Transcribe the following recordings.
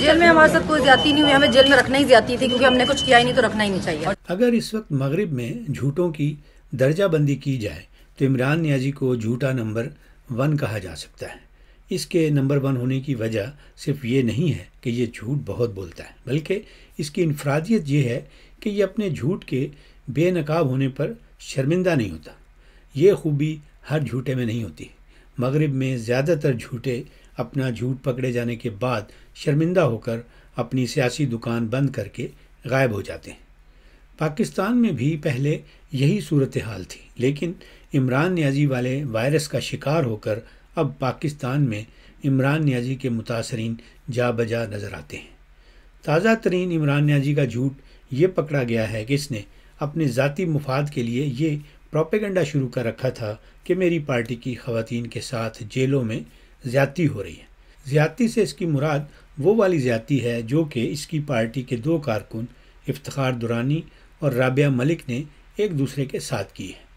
jail میں ہمارے ساتھ کوئی زیادتی نہیں ہوئی ہمیں جیل میں رکھنا ہی زیادتی تھی کیونکہ ہم نے کچھ کیا ہی نہیں تو رکھنا ہی نہیں چاہیے اگر اس وقت مغرب میں جھوٹوں کی درجہ بندی کی جائے تو عمران نیازی جی کو جھوٹا نمبر ون کہا جا سکتا ہے اس کے نمبر ون ہونے کی وجہ صرف یہ نہیں ہے کہ یہ جھوٹ بہت بولتا ہے بلکہ اس کی انفرادیت یہ ہے کہ یہ اپنے جھوٹ کے بے نقاب ہونے پر شرمندہ نہیں ہوتا یہ خوبی ہر جھوٹے میں نہیں ہوتی مغرب میں زیادہ تر جھوٹے اپنا جھوٹ پکڑے جانے کے بعد شرمندہ ہو کر اپنی سیاسی دکان بند کر کے غائب ہو جاتے ہیں پاکستان میں بھی پہلے یہی صورتحال تھی لیکن عمران نیازی والے وائرس کا شکار ہو کر اب پاکستان میں عمران نیازی کے متاثرین جا بجا نظر آتے ہیں تازہ ترین عمران نیازی کا جھوٹ یہ پکڑا گیا ہے کہ اس نے اپنے ذاتی مفاد کے لیے یہ پروپیگنڈا شروع کر رکھا تھا کہ میری پارٹی کی خواتین کے ساتھ جیلوں میں زیادتی ہو رہی ہے زیادتی سے اس کی مراد وہ والی زیادتی ہے جو کہ اس کی پارٹی کے دو کارکن افتخار دورانی اور رابعہ ملک نے ایک دوسرے کے ساتھ کی ہے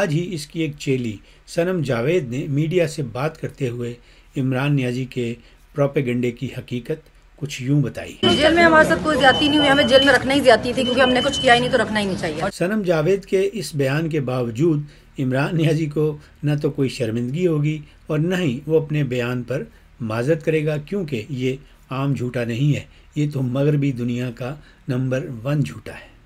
آج ہی اس کی ایک چیلی سنم جاوید نے میڈیا سے بات کرتے ہوئے عمران نیازی کے پروپیگنڈے کی حقیقت کچھ یوں بتائی جیل میں ہمارے ساتھ کوئی زیادتی نہیں ہوئی ہمیں جیل میں رکھنا ہی زیادتی تھی کیونکہ ہم نے کچھ کیا ہی نہیں تو رکھنا ہی نہیں چاہیے سنم جاوید کے اس بیان کے باوجود عمران نیازی جی کو نہ تو کوئی شرمندگی ہوگی اور نہ ہی وہ اپنے بیان پر معذرت کرے گا کیونکہ یہ عام جھوٹا نہیں ہے یہ تو مغربی دنیا کا نمبر ون جھوٹا ہے